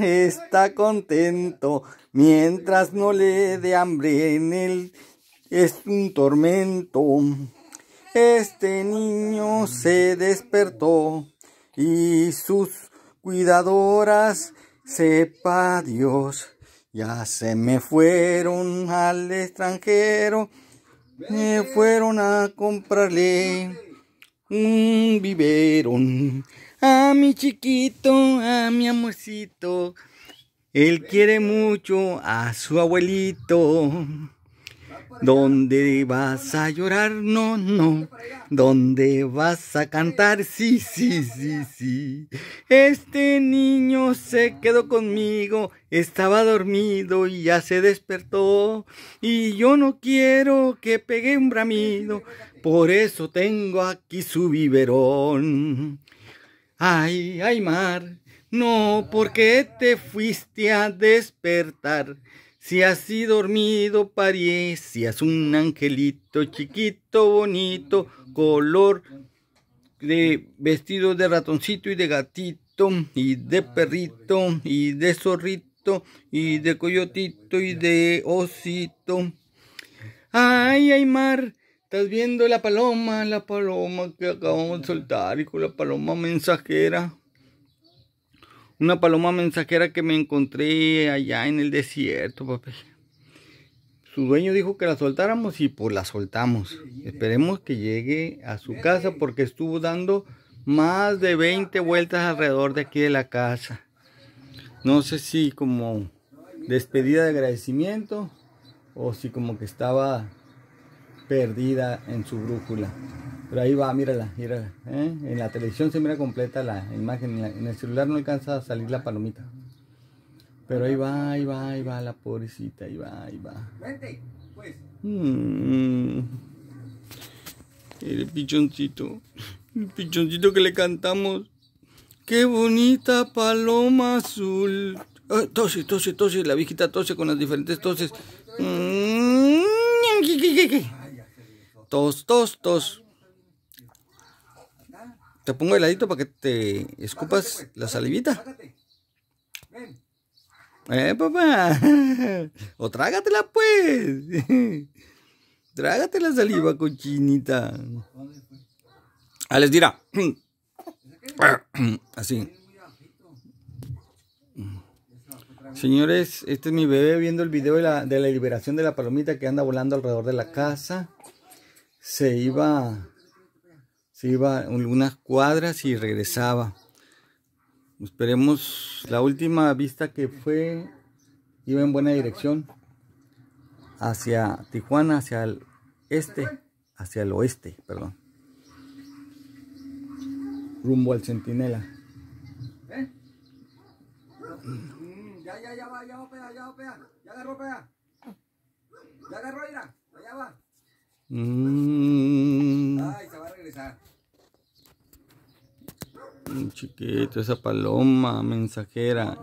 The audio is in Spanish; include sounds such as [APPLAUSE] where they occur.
está contento mientras no le dé hambre en él es un tormento. Este niño se despertó y sus cuidadoras sepa Dios. Ya se me fueron al extranjero, me fueron a comprarle un biberón. A mi chiquito, a mi amorcito, él quiere mucho a su abuelito. ¿Dónde vas a llorar? No, no. ¿Dónde vas a cantar? Sí, sí, sí, sí. Este niño se quedó conmigo, estaba dormido y ya se despertó. Y yo no quiero que pegue un bramido, por eso tengo aquí su biberón. Ay, ay, mar, no, porque te fuiste a despertar? Si así dormido parecías un angelito chiquito, bonito, color de vestido de ratoncito y de gatito y de perrito y de zorrito y de coyotito y de osito. Ay, ay, mar, estás viendo la paloma, la paloma que acabamos de soltar y con la paloma mensajera. Una paloma mensajera que me encontré allá en el desierto, papi. Su dueño dijo que la soltáramos y pues la soltamos. Esperemos que llegue a su casa porque estuvo dando más de 20 vueltas alrededor de aquí de la casa. No sé si como despedida de agradecimiento o si como que estaba perdida en su brújula. Pero ahí va, mírala, mírala. ¿eh? En la televisión se mira completa la imagen, en, el celular no alcanza a salir la palomita. Pero ahí va, ahí va, ahí va la pobrecita, ahí va, ahí va. Vente, pues. Mm. El pichoncito, el pichoncito que le cantamos. ¡Qué bonita paloma azul! Oh, tose, tose, la viejita tose con las diferentes toses. Mm. Tos, tos, tos. Te pongo heladito para que te escupas pues, la salivita. Ven. Eh, papá. [LAUGHS] O trágatela, pues. [LAUGHS] Trágate la saliva, cochinita. Ah, les dirá. Así. Señores, este es mi bebé viendo el video de la, de la liberación de la palomita que anda volando alrededor de la casa. Se iba se iba unas cuadras y regresaba. Esperemos, la última vista que fue, iba en buena dirección, hacia Tijuana, hacia el este, hacia el oeste, perdón. Rumbo al Centinela. Ya, ya, ya va, ya va, ya va, Ya agarró, Ya agarró, Allá va. Mm. Ay, se va a regresar. Chiquito, esa paloma mensajera.